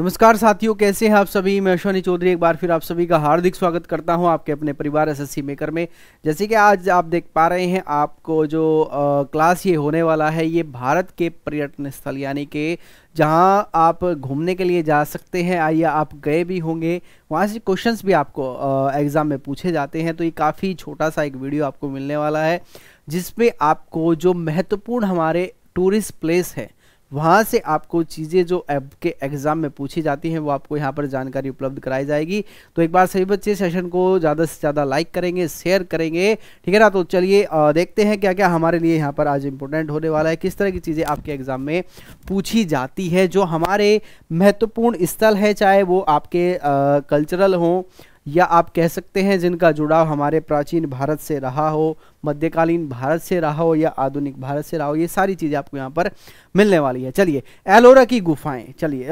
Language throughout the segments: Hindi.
नमस्कार साथियों कैसे हैं आप सभी मैं अश्वनी चौधरी एक बार फिर आप सभी का हार्दिक स्वागत करता हूं आपके अपने परिवार एसएससी मेकर में जैसे कि आज आप देख पा रहे हैं आपको जो आ, क्लास ये होने वाला है ये भारत के पर्यटन स्थल यानी कि जहां आप घूमने के लिए जा सकते हैं या आप गए भी होंगे वहां से क्वेश्चन भी आपको एग्ज़ाम में पूछे जाते हैं तो ये काफ़ी छोटा सा एक वीडियो आपको मिलने वाला है जिसमें आपको जो महत्वपूर्ण हमारे टूरिस्ट प्लेस है वहाँ से आपको चीज़ें जो आपके एग्ज़ाम में पूछी जाती हैं वो आपको यहाँ पर जानकारी उपलब्ध कराई जाएगी तो एक बार सभी बच्चे सेशन को ज़्यादा से ज़्यादा लाइक करेंगे शेयर करेंगे ठीक है ना तो चलिए देखते हैं क्या क्या हमारे लिए यहाँ पर आज इम्पोर्टेंट होने वाला है किस तरह की चीज़ें आपके एग्ज़ाम में पूछी जाती है जो हमारे महत्वपूर्ण स्थल है चाहे वो आपके कल्चरल हों या आप कह सकते हैं जिनका जुड़ाव हमारे प्राचीन भारत से रहा हो मध्यकालीन भारत से रहा हो या आधुनिक भारत से रहा हो ये सारी चीज़ें आपको यहाँ पर मिलने वाली है चलिए एलोरा की गुफाएं चलिए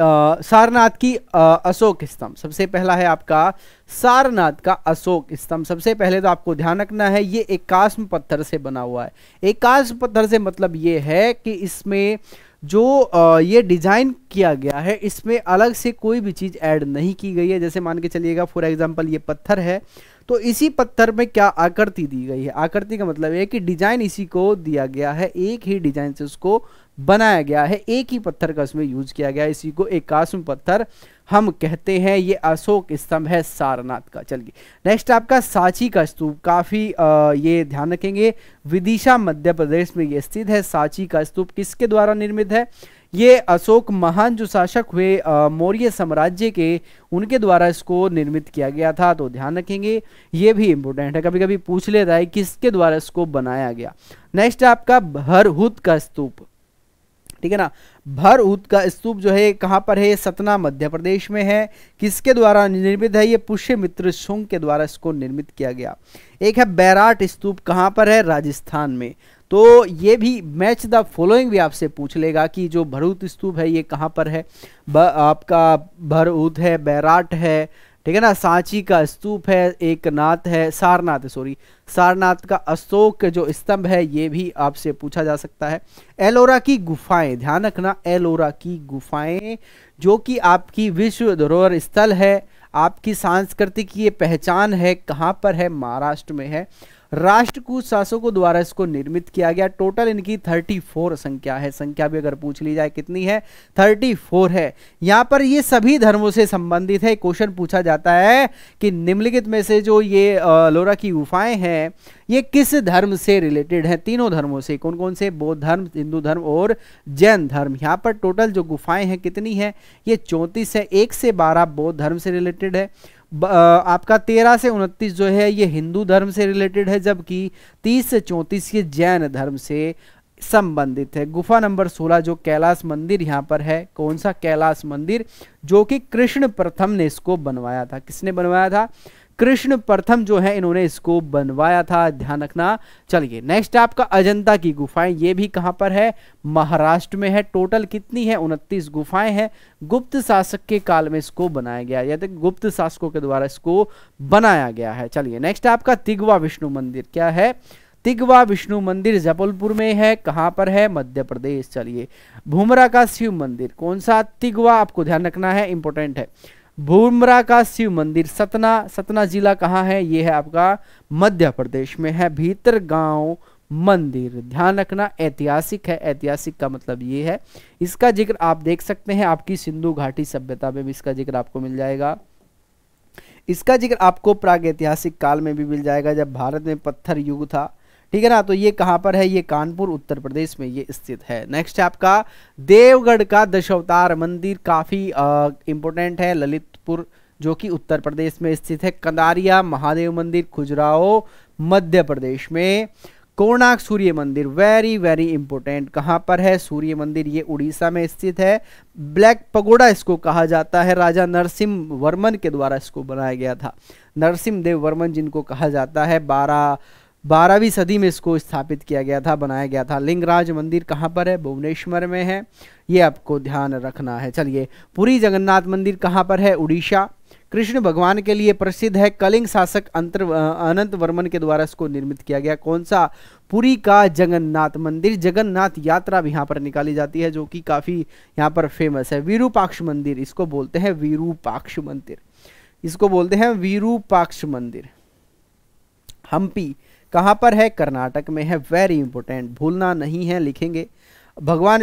सारनाथ की आ, अशोक स्तंभ सबसे पहला है आपका सारनाथ का अशोक स्तंभ सबसे पहले तो आपको ध्यान रखना है ये एकाश्म पत्थर से बना हुआ है एकाश्म पत्थर से मतलब ये है कि इसमें जो ये डिज़ाइन किया गया है इसमें अलग से कोई भी चीज़ ऐड नहीं की गई है जैसे मान के चलिएगा फॉर एग्जांपल ये पत्थर है तो इसी पत्थर में क्या आकृति दी गई है आकृति का मतलब है कि डिजाइन इसी को दिया गया है एक ही डिजाइन से उसको बनाया गया है एक ही पत्थर का उसमें यूज किया गया इसी को एकासम पत्थर हम कहते हैं ये अशोक स्तंभ है सारनाथ का चलिए नेक्स्ट आपका सांची का स्तूप काफ़ी ये ध्यान रखेंगे विदिशा मध्य प्रदेश में ये स्थित है सांची का स्तूप किसके द्वारा निर्मित है ये अशोक महान जो शासक हुए मौर्य साम्राज्य के उनके द्वारा इसको निर्मित किया गया था तो ध्यान रखेंगे ये भी इंपोर्टेंट है कभी कभी पूछ लेता है किसके द्वारा इसको बनाया गया नेक्स्ट आपका भरहुत का स्तूप ठीक है ना भर ऊत का स्तूप जो है कहाँ पर है सतना मध्य प्रदेश में है किसके द्वारा निर्मित है ये पुष्यमित्र शुंग के द्वारा इसको निर्मित किया गया एक है बैराट स्तूप कहाँ पर है राजस्थान में तो ये भी मैच द फॉलोइंग भी आपसे पूछ लेगा कि जो भरूत स्तूप है ये कहाँ पर है ब, आपका भरऊत है बैराट है ठीक है ना सांची का स्तूप है एक नाथ है सारनाथ है सॉरी सारनाथ का अशोक जो स्तंभ है ये भी आपसे पूछा जा सकता है एलोरा की गुफाएं ध्यान रखना एलोरा की गुफाएं जो कि आपकी विश्व धरोहर स्थल है आपकी सांस्कृतिक ये पहचान है कहाँ पर है महाराष्ट्र में है राष्ट्रकूट शासकों द्वारा इसको निर्मित किया गया टोटल इनकी 34 संख्या है संख्या भी अगर पूछ ली जाए कितनी है 34 है यहाँ पर ये सभी धर्मों से संबंधित है क्वेश्चन पूछा जाता है कि निम्नलिखित में से जो ये लोरा की गुफाएं हैं ये किस धर्म से रिलेटेड है तीनों धर्मों से कौन कौन से बौद्ध धर्म हिंदू धर्म और जैन धर्म यहाँ पर टोटल जो गुफाएं हैं कितनी है ये चौंतीस है एक से बारह बौद्ध धर्म से रिलेटेड है आपका तेरह से उनतीस जो है ये हिंदू धर्म से रिलेटेड है जबकि तीस से चौंतीस ये जैन धर्म से संबंधित है गुफा नंबर 16 जो कैलाश मंदिर यहाँ पर है कौन सा कैलाश मंदिर जो कि कृष्ण प्रथम ने इसको बनवाया था किसने बनवाया था कृष्ण प्रथम जो है इन्होंने इसको बनवाया था ध्यान रखना चलिए नेक्स्ट आपका अजंता की गुफाएं ये भी कहां पर है महाराष्ट्र में है टोटल कितनी है उनतीस गुफाएं हैं गुप्त शासक के काल में इसको बनाया गया या तो गुप्त शासकों के द्वारा इसको बनाया गया है चलिए नेक्स्ट आपका तिगवा विष्णु मंदिर क्या है तिगवा विष्णु मंदिर जबलपुर में है कहाँ पर है मध्य प्रदेश चलिए भूमरा का शिव मंदिर कौन सा तिगवा आपको ध्यान रखना है इंपॉर्टेंट है भूमरा का शिव मंदिर सतना सतना जिला कहाँ है ये है आपका मध्य प्रदेश में है भीतर गांव मंदिर ध्यान रखना ऐतिहासिक है ऐतिहासिक का मतलब ये है इसका जिक्र आप देख सकते हैं आपकी सिंधु घाटी सभ्यता में भी इसका जिक्र आपको मिल जाएगा इसका जिक्र आपको प्राग ऐतिहासिक काल में भी मिल जाएगा जब भारत में पत्थर युग था ठीक है ना तो ये कहाँ पर है ये कानपुर उत्तर प्रदेश में ये स्थित है नेक्स्ट है आपका देवगढ़ का दशावतार मंदिर काफ़ी इंपोर्टेंट है ललितपुर जो कि उत्तर प्रदेश में स्थित है कंदारिया महादेव मंदिर खुजराओ मध्य प्रदेश में कोणार्क सूर्य मंदिर वेरी वेरी इंपॉर्टेंट कहाँ पर है सूर्य मंदिर ये उड़ीसा में स्थित है ब्लैक पगोड़ा इसको कहा जाता है राजा नरसिम्ह वर्मन के द्वारा इसको बनाया गया था नरसिम देव वर्मन जिनको कहा जाता है बारह बारहवीं सदी में इसको स्थापित किया गया था बनाया गया था लिंगराज मंदिर कहाँ पर है भुवनेश्वर में है ये आपको ध्यान रखना है चलिए पूरी जगन्नाथ मंदिर कहाँ पर है उड़ीसा कृष्ण भगवान के लिए प्रसिद्ध है कलिंग शासक अंतर अनंत वर्मन के द्वारा इसको निर्मित किया गया कौन सा पुरी का जगन्नाथ मंदिर जगन्नाथ यात्रा भी यहाँ पर निकाली जाती है जो कि काफ़ी यहाँ पर फेमस है वीरूपाक्ष मंदिर इसको बोलते हैं वीरूपाक्ष मंदिर इसको बोलते हैं वीरूपाक्ष मंदिर हम्पी कहाँ पर है कर्नाटक में है वेरी इंपॉर्टेंट भूलना नहीं है लिखेंगे भगवान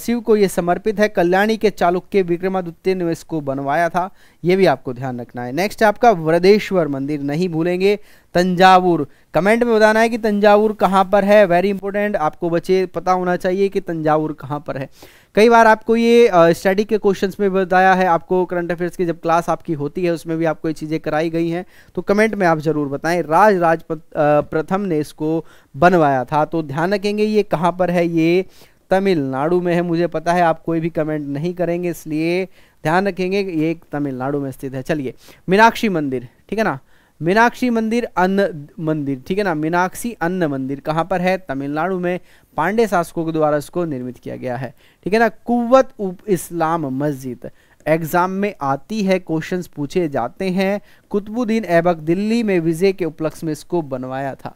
शिव को यह समर्पित है कल्याणी के चालुक्य विक्रमादित्य ने इसको बनवाया था यह भी आपको ध्यान रखना है नेक्स्ट आपका वृदेश्वर मंदिर नहीं भूलेंगे तंजावुर कमेंट में बताना है कि तंजावुर कहाँ पर है वेरी इंपॉर्टेंट आपको बच्चे पता होना चाहिए कि तंजावुर कहाँ पर है कई बार आपको ये स्टडी के क्वेश्चंस में बताया है आपको करंट अफेयर्स की जब क्लास आपकी होती है उसमें भी आपको ये चीज़ें कराई गई हैं तो कमेंट में आप ज़रूर बताएं राज राज प्रथम ने इसको बनवाया था तो ध्यान रखेंगे ये कहाँ पर है ये तमिलनाडु में है मुझे पता है आप कोई भी कमेंट नहीं करेंगे इसलिए ध्यान रखेंगे ये तमिलनाडु में स्थित है चलिए मीनाक्षी मंदिर ठीक है ना मीनाक्षी मंदिर अन्न मंदिर ठीक है ना मीनाक्षी अन्न मंदिर कहाँ पर है तमिलनाडु में पांडे शासकों के द्वारा इसको निर्मित किया गया है ठीक है ना कुवत उप इस्लाम मस्जिद एग्जाम में आती है क्वेश्चंस पूछे जाते हैं कुतुबुद्दीन ऐबक दिल्ली में विजय के उपलक्ष्य में इसको बनवाया था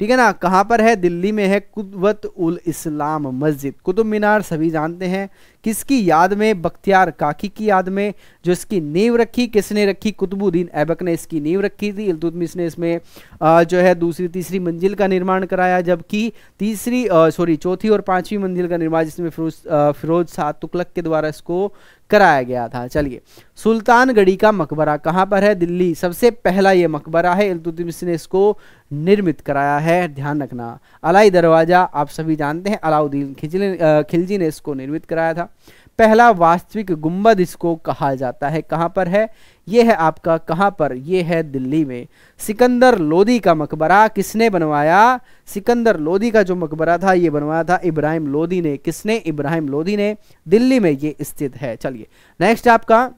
ठीक है ना कहाँ पर है दिल्ली में है कुतवत उल इस्लाम मस्जिद कुतुब मीनार सभी जानते हैं किसकी याद में बख्तियार काकी की याद में जो इसकी नींव रखी किसने रखी कुतुबुद्दीन ऐबक ने इसकी नींव रखी थी इल्तुतमिश ने इसमें जो है दूसरी तीसरी मंजिल का निर्माण कराया जबकि तीसरी सॉरी चौथी और पांचवी मंजिल का निर्माण जिसमें फिरोज फिरोज शाह तुगलक के द्वारा इसको कराया गया था चलिए सुल्तानगढ़ी का मकबरा कहाँ पर है दिल्ली सबसे पहला ये मकबरा है इल्तुतमिश ने इसको निर्मित कराया है ध्यान रखना अलाई दरवाज़ा आप सभी जानते हैं अलाउद्दीन खिलजी ने इसको निर्मित कराया था पहला वास्तविक गुम्बद इसको कहा जाता है कहाँ पर है ये है आपका कहाँ पर ये है दिल्ली में सिकंदर लोदी का मकबरा किसने बनवाया सिकंदर लोदी का जो मकबरा था ये बनवाया था इब्राहिम लोदी ने किसने इब्राहिम लोदी ने दिल्ली में ये स्थित है चलिए नेक्स्ट आपका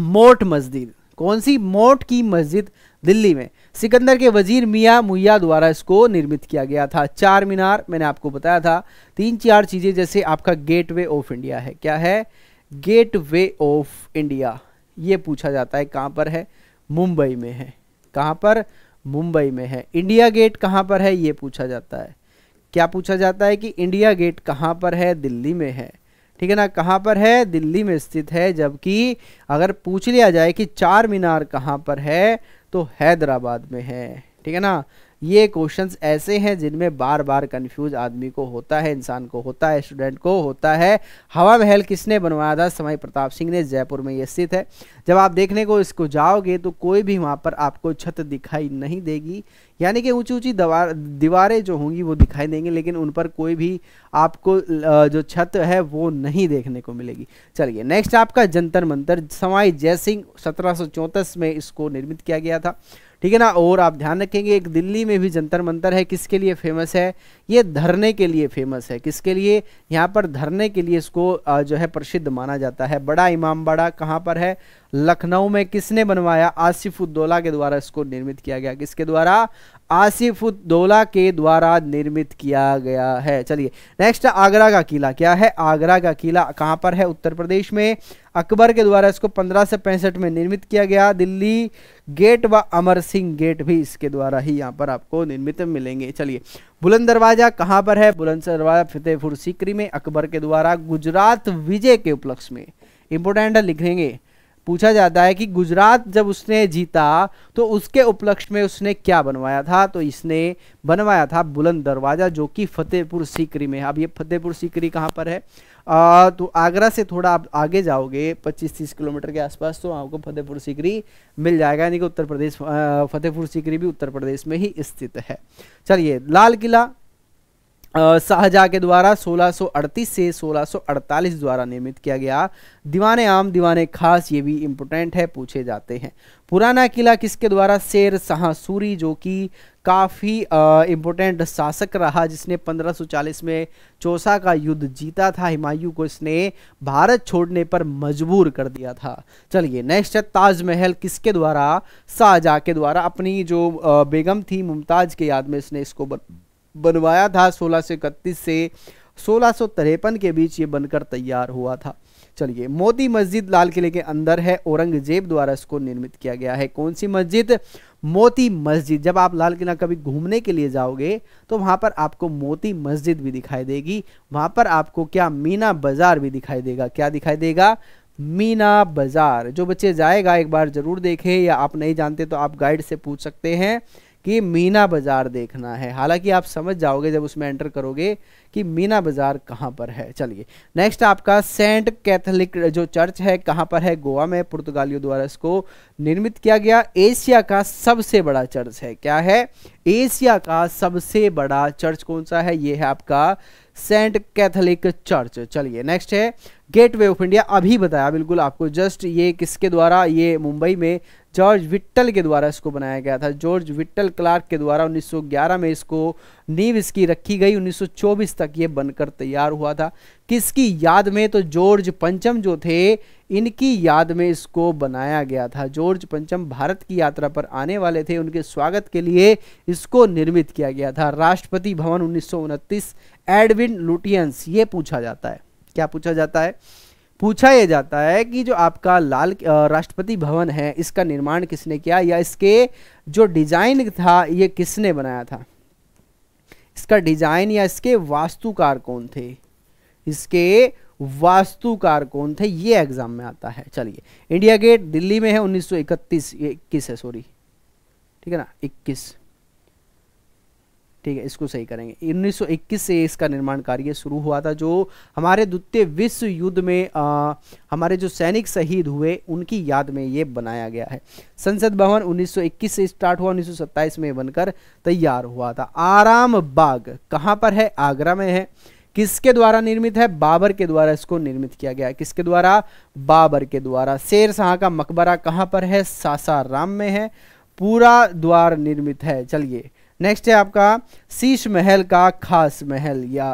मोट मस्जिद कौन सी मोट की मस्जिद दिल्ली में सिकंदर के वजीर मियाँ मुइया द्वारा इसको निर्मित किया गया था चार मीनार मैंने आपको बताया था तीन चार चीज़ें जैसे आपका गेटवे ऑफ इंडिया है क्या है गेटवे ऑफ इंडिया ये पूछा जाता है कहाँ पर है मुंबई में है कहाँ पर मुंबई में है इंडिया गेट कहाँ पर है ये पूछा जाता है क्या पूछा जाता है कि इंडिया गेट कहाँ पर है दिल्ली में है ठीक है ना कहाँ पर है दिल्ली में स्थित है जबकि अगर पूछ लिया जाए कि चार मीनार कहाँ पर है तो हैदराबाद में है ठीक है ना ये क्वेश्चंस ऐसे हैं जिनमें बार बार कंफ्यूज आदमी को होता है इंसान को होता है स्टूडेंट को होता है हवा महल किसने बनवाया था समय प्रताप सिंह ने जयपुर में ये स्थित है जब आप देखने को इसको जाओगे तो कोई भी वहाँ पर आपको छत दिखाई नहीं देगी यानी कि ऊंची ऊंची दीवारें जो होंगी वो दिखाई देंगे लेकिन उन पर कोई भी आपको जो छत है वो नहीं देखने को मिलेगी चलिए नेक्स्ट आपका जंतर मंतर समाई जय सिंह सत्रह में इसको निर्मित किया गया था ठीक है ना और आप ध्यान रखेंगे एक दिल्ली में भी जंतर मंतर है किसके लिए फेमस है ये धरने के लिए फेमस है किसके लिए यहाँ पर धरने के लिए इसको जो है प्रसिद्ध माना जाता है बड़ा इमाम बड़ा कहाँ पर है लखनऊ में किसने बनवाया आसिफ उद्दौला के द्वारा इसको निर्मित किया गया किसके द्वारा आसिफुद्दौला के द्वारा निर्मित किया गया है चलिए नेक्स्ट आगरा का किला क्या है आगरा का किला कहाँ पर है उत्तर प्रदेश में अकबर के द्वारा इसको पंद्रह सौ पैंसठ में निर्मित किया गया दिल्ली गेट व अमर सिंह गेट भी इसके द्वारा ही यहाँ पर आपको निर्मित मिलेंगे चलिए बुलंद दरवाजा कहाँ पर है बुलंद दरवाजा फतेहपुर सीकरी में अकबर के द्वारा गुजरात विजय के उपलक्ष्य में इंपोर्टेंट लिखेंगे पूछा जाता है कि गुजरात जब उसने जीता तो उसके उपलक्ष्य में उसने क्या बनवाया था तो इसने बनवाया था बुलंद दरवाज़ा जो कि फतेहपुर सीकरी में है अब ये फतेहपुर सीकरी कहाँ पर है आ, तो आगरा से थोड़ा आप आगे जाओगे 25-30 किलोमीटर के आसपास तो आपको फतेहपुर सीकरी मिल जाएगा यानी कि उत्तर प्रदेश फतेहपुर सीकरी भी उत्तर प्रदेश में ही स्थित है चलिए लाल किला शाहजहा के द्वारा 1638 से 1648 द्वारा निर्मित किया गया दीवाने आम दीवाने खास ये भी इम्पोर्टेंट है पूछे जाते हैं पुराना किला किसके द्वारा शेर शाह सूरी जो कि काफ़ी इम्पोर्टेंट शासक रहा जिसने 1540 में चौसा का युद्ध जीता था हिमायू को इसने भारत छोड़ने पर मजबूर कर दिया था चलिए नेक्स्ट है ताजमहल किसके द्वारा शाहजहाँ के द्वारा अपनी जो बेगम थी मुमताज़ के याद में इसने इसको बनवाया था सोलह सौ इकतीस से सोलह सौ तिरपन के बीच ये बनकर तैयार हुआ था चलिए मोती मस्जिद लाल किले के अंदर है औरंगजेब द्वारा इसको निर्मित किया गया है कौन सी मस्जिद मोती मस्जिद जब आप लाल किला कभी घूमने के लिए जाओगे तो वहां पर आपको मोती मस्जिद भी दिखाई देगी वहां पर आपको क्या मीना बाजार भी दिखाई देगा क्या दिखाई देगा मीना बाजार जो बच्चे जाएगा एक बार जरूर देखे या आप नहीं जानते तो आप गाइड से पूछ सकते हैं कि मीना बाज़ार देखना है हालांकि आप समझ जाओगे जब उसमें एंटर करोगे कि मीना बाज़ार कहां पर है चलिए नेक्स्ट आपका सेंट कैथोलिक जो चर्च है कहां पर है गोवा में पुर्तगालियों द्वारा इसको निर्मित किया गया एशिया का सबसे बड़ा चर्च है क्या है एशिया का सबसे बड़ा चर्च कौन सा है ये है आपका सेंट कैथोलिक चर्च चलिए नेक्स्ट है गेटवे ऑफ इंडिया अभी बताया बिल्कुल आपको जस्ट ये किसके द्वारा ये मुंबई में जॉर्ज विट्टल के द्वारा इसको बनाया गया था जॉर्ज विट्टल क्लार्क के द्वारा 1911 में इसको नींव इसकी रखी गई 1924 तक ये बनकर तैयार हुआ था किसकी याद में तो जॉर्ज पंचम जो थे इनकी याद में इसको बनाया गया था जॉर्ज पंचम भारत की यात्रा पर आने वाले थे उनके स्वागत के लिए इसको निर्मित किया गया था राष्ट्रपति भवन उन्नीस एडविन लुटियंस ये पूछा जाता है क्या पूछा जाता है पूछा यह जाता है कि जो आपका लाल राष्ट्रपति भवन है इसका निर्माण किसने किया या इसके जो डिजाइन था यह किसने बनाया था इसका डिजाइन या इसके वास्तुकार कौन थे इसके वास्तुकार कौन थे ये एग्जाम में आता है चलिए इंडिया गेट दिल्ली में है 1931 सौ इक्कीस है सॉरी ठीक है ना ठीक है इसको सही करेंगे 1921 से इसका निर्माण कार्य शुरू हुआ था जो हमारे द्वितीय विश्व युद्ध में आ, हमारे जो सैनिक शहीद हुए उनकी याद में ये बनाया गया है संसद भवन 1921 से स्टार्ट हुआ 1927 में बनकर तैयार हुआ था आराम बाग कहाँ पर है आगरा में है किसके द्वारा निर्मित है बाबर के द्वारा इसको निर्मित किया गया किसके द्वारा बाबर के द्वारा शेर शाह का मकबरा कहाँ पर है सासाराम में है पूरा द्वार निर्मित है चलिए नेक्स्ट है आपका शीश महल का खास महल या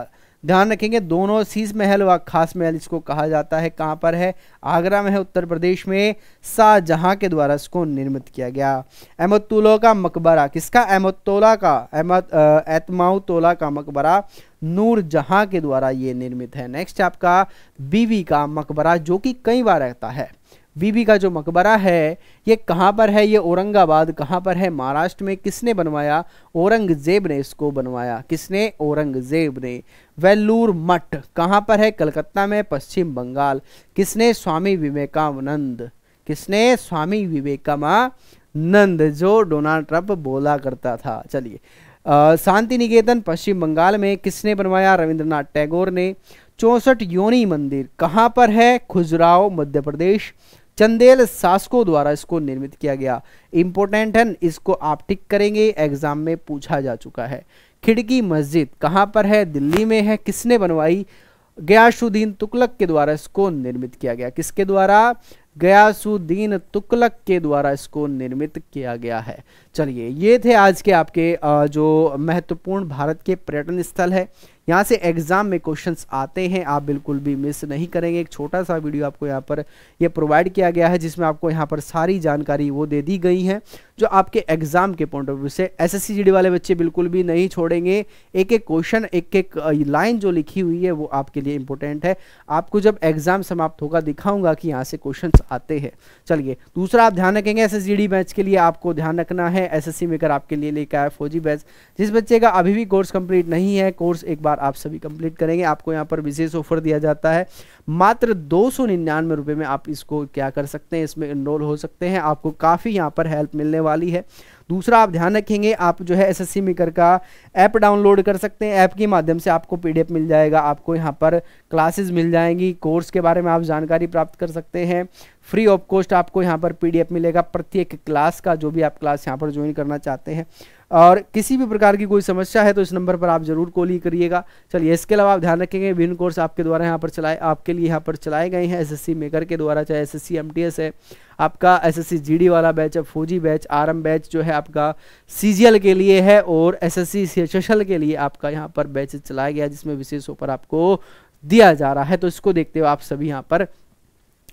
ध्यान रखेंगे दोनों शीश महल व खास महल इसको कहा जाता है कहाँ पर है आगरा में है उत्तर प्रदेश में शाहजहाँ के द्वारा इसको निर्मित किया गया अहमदतुल्लो का मकबरा किसका अहमदतोला का अहमद एतमाउतोला का मकबरा नूर जहाँ के द्वारा ये निर्मित है नेक्स्ट आपका बीवी का मकबरा जो कि कई बार रहता है बीबी का जो मकबरा है ये कहाँ पर है ये औरंगाबाद कहाँ पर है महाराष्ट्र में किसने बनवाया औरंगजेब ने इसको बनवाया किसने औरंगजेब ने वेल्लूर मठ कहाँ पर है कलकत्ता में पश्चिम बंगाल किसने स्वामी विवेकानंद किसने स्वामी विवेकानंद जो डोनाल्ड ट्रंप बोला करता था चलिए शांति निकेतन पश्चिम बंगाल में किसने बनवाया रविंद्रनाथ टैगोर ने चौंसठ योनी मंदिर कहाँ पर है खुजराव मध्य प्रदेश चंदेल शासकों द्वारा इसको निर्मित किया गया इंपोर्टेंट है इसको आप टिक करेंगे एग्जाम में पूछा जा चुका है खिड़की मस्जिद कहाँ पर है दिल्ली में है किसने बनवाई गयासुद्दीन तुकलक के द्वारा इसको निर्मित किया गया किसके द्वारा गयासुद्दीन तुकलक के द्वारा इसको निर्मित किया गया है चलिए ये थे आज के आपके जो महत्वपूर्ण भारत के पर्यटन स्थल है यहाँ से एग्ज़ाम में क्वेश्चंस आते हैं आप बिल्कुल भी मिस नहीं करेंगे एक छोटा सा वीडियो आपको यहाँ पर यह प्रोवाइड किया गया है जिसमें आपको यहाँ पर सारी जानकारी वो दे दी गई है जो आपके एग्ज़ाम के पॉइंट ऑफ व्यू से एस एस वाले बच्चे बिल्कुल भी नहीं छोड़ेंगे एक एक क्वेश्चन एक एक लाइन जो लिखी हुई है वो आपके लिए इंपॉर्टेंट है आपको जब एग्ज़ाम समाप्त होगा दिखाऊंगा कि यहाँ से क्वेश्चन आते हैं चलिए दूसरा आप ध्यान रखेंगे एस एस बैच के लिए आपको ध्यान रखना है एस एस मेकर आपके लिए लेकर आया फौजी बैच जिस बच्चे का अभी भी कोर्स कंप्लीट नहीं है कोर्स एक बार और आप सभी कंप्लीट करेंगे आपको यहाँ पर विशेष ऑफर दिया जाता है मात्र दो सौ निन्यानवे रुपये में आप इसको क्या कर सकते हैं इसमें इनरोल हो सकते हैं आपको काफ़ी यहाँ पर हेल्प मिलने वाली है दूसरा आप ध्यान रखेंगे आप जो है एस एस मेकर का ऐप डाउनलोड कर सकते हैं ऐप के माध्यम से आपको पी मिल जाएगा आपको यहाँ पर क्लासेस मिल जाएंगी कोर्स के बारे में आप जानकारी प्राप्त कर सकते हैं फ्री ऑफ कॉस्ट आपको यहाँ पर पी मिलेगा प्रत्येक क्लास का जो भी आप क्लास यहाँ पर ज्वाइन करना चाहते हैं और किसी भी प्रकार की कोई समस्या है तो इस नंबर पर आप जरूर कॉल ही करिएगा चलिए इसके अलावा आप ध्यान रखेंगे विभिन्न कोर्स आपके द्वारा यहाँ पर चलाए आपके लिए यहाँ पर चलाए गए हैं एसएससी मेकर के द्वारा चाहे एसएससी एमटीएस है आपका एसएससी जीडी वाला बैच है फौजी बैच आरएम बैच जो है आपका सी के लिए है और एस एस के लिए आपका यहाँ पर बैच चलाया गया जिसमें विशेष ऊपर आपको दिया जा रहा है तो इसको देखते हुए आप सभी यहाँ पर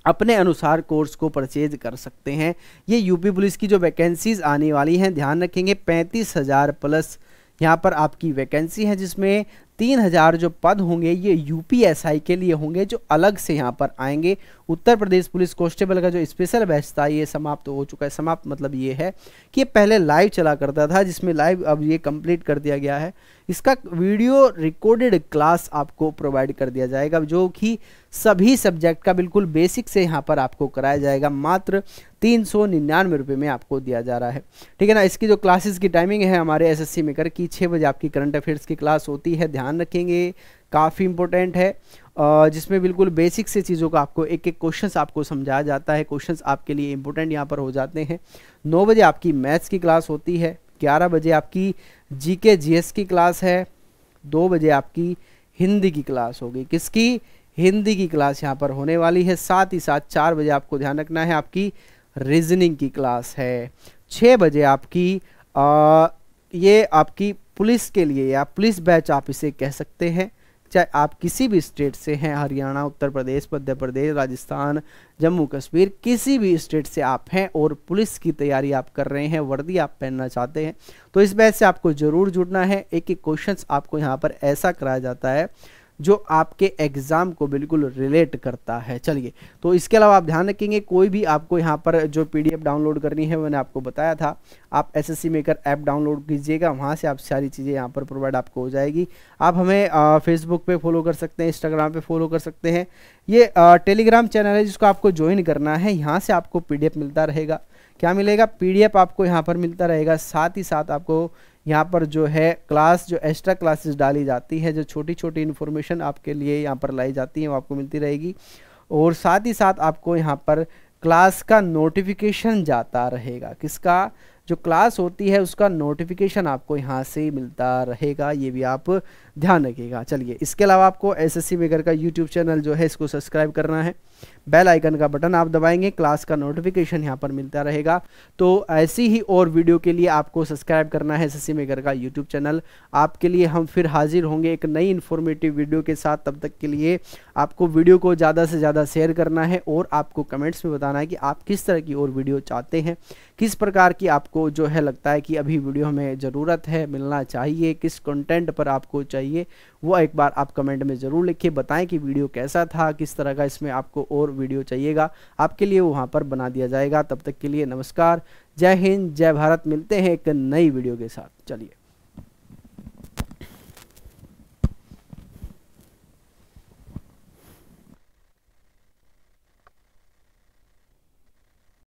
अपने अनुसार कोर्स को परचेज कर सकते हैं ये यूपी पुलिस की जो वैकेंसीज आने वाली हैं ध्यान रखेंगे पैंतीस हज़ार प्लस यहाँ पर आपकी वैकेंसी है जिसमें तीन हज़ार जो पद होंगे ये यूपीएसआई के लिए होंगे जो अलग से यहाँ पर आएंगे उत्तर प्रदेश पुलिस कॉन्स्टेबल का जो स्पेशल बैच था ये समाप्त तो हो चुका है समाप्त मतलब ये है कि ये पहले लाइव चला करता था जिसमें लाइव अब ये कंप्लीट कर दिया गया है इसका वीडियो रिकॉर्डेड क्लास आपको प्रोवाइड कर दिया जाएगा जो कि सभी सब्जेक्ट का बिल्कुल बेसिक से यहाँ पर आपको कराया जाएगा मात्र तीन सौ निन्यानवे रुपये में आपको दिया जा रहा है ठीक है ना इसकी जो क्लासेस की टाइमिंग है हमारे एसएससी मेकर की छः बजे आपकी करंट अफेयर्स की क्लास होती है ध्यान रखेंगे काफ़ी इंपॉर्टेंट है जिसमें बिल्कुल बेसिक से चीज़ों का आपको एक एक क्वेश्चन आपको समझाया जाता है क्वेश्चन आपके लिए इंपॉर्टेंट यहाँ पर हो जाते हैं नौ बजे आपकी मैथ्स की क्लास होती है ग्यारह बजे आपकी जी के जी एस की क्लास है दो बजे आपकी हिंदी की क्लास होगी किसकी हिंदी की क्लास यहाँ पर होने वाली है साथ ही साथ चार बजे आपको ध्यान रखना है आपकी रीजनिंग की क्लास है छः बजे आपकी आ, ये आपकी पुलिस के लिए या पुलिस बैच आप इसे कह सकते हैं चाहे आप किसी भी स्टेट से हैं हरियाणा उत्तर प्रदेश मध्य प्रदेश राजस्थान जम्मू कश्मीर किसी भी स्टेट से आप हैं और पुलिस की तैयारी आप कर रहे हैं वर्दी आप पहनना चाहते हैं तो इस बैच से आपको ज़रूर जुड़ना है एक एक क्वेश्चंस आपको यहाँ पर ऐसा कराया जाता है जो आपके एग्ज़ाम को बिल्कुल रिलेट करता है चलिए तो इसके अलावा आप ध्यान रखेंगे कोई भी आपको यहाँ पर जो पीडीएफ डाउनलोड करनी है मैंने आपको बताया था आप एसएससी मेकर ऐप डाउनलोड कीजिएगा वहाँ से आप सारी चीज़ें यहाँ पर प्रोवाइड आपको हो जाएगी आप हमें फेसबुक पे फॉलो कर सकते हैं इंस्टाग्राम पे फॉलो कर सकते हैं ये टेलीग्राम चैनल है जिसको आपको ज्वाइन करना है यहाँ से आपको पी मिलता रहेगा क्या मिलेगा पी आपको यहाँ पर मिलता रहेगा साथ ही साथ आपको यहाँ पर जो है क्लास जो एक्स्ट्रा क्लासेस डाली जाती है जो छोटी छोटी इन्फॉर्मेशन आपके लिए यहाँ पर लाई जाती है वो आपको मिलती रहेगी और साथ ही साथ आपको यहाँ पर क्लास का नोटिफिकेशन जाता रहेगा किसका जो क्लास होती है उसका नोटिफिकेशन आपको यहाँ से मिलता रहेगा ये भी आप ध्यान रखिएगा चलिए इसके अलावा आपको एस एस सी का यूट्यूब चैनल जो है इसको सब्सक्राइब करना है बेल आइकन का बटन आप दबाएंगे क्लास का नोटिफिकेशन यहाँ पर मिलता रहेगा तो ऐसी ही और वीडियो के लिए आपको सब्सक्राइब करना है शशि मेगर का यूट्यूब चैनल आपके लिए हम फिर हाजिर होंगे एक नई इन्फॉर्मेटिव वीडियो के साथ तब तक के लिए आपको वीडियो को ज़्यादा से ज़्यादा शेयर करना है और आपको कमेंट्स में बताना है कि आप किस तरह की और वीडियो चाहते हैं किस प्रकार की आपको जो है लगता है कि अभी वीडियो हमें ज़रूरत है मिलना चाहिए किस कंटेंट पर आपको चाहिए वो एक बार आप कमेंट में ज़रूर लिखिए बताएं कि वीडियो कैसा था किस तरह का इसमें आपको और वीडियो चाहिएगा आपके लिए वहाँ पर बना दिया जाएगा तब तक के लिए नमस्कार जय हिंद जय भारत मिलते हैं एक नई वीडियो के साथ चलिए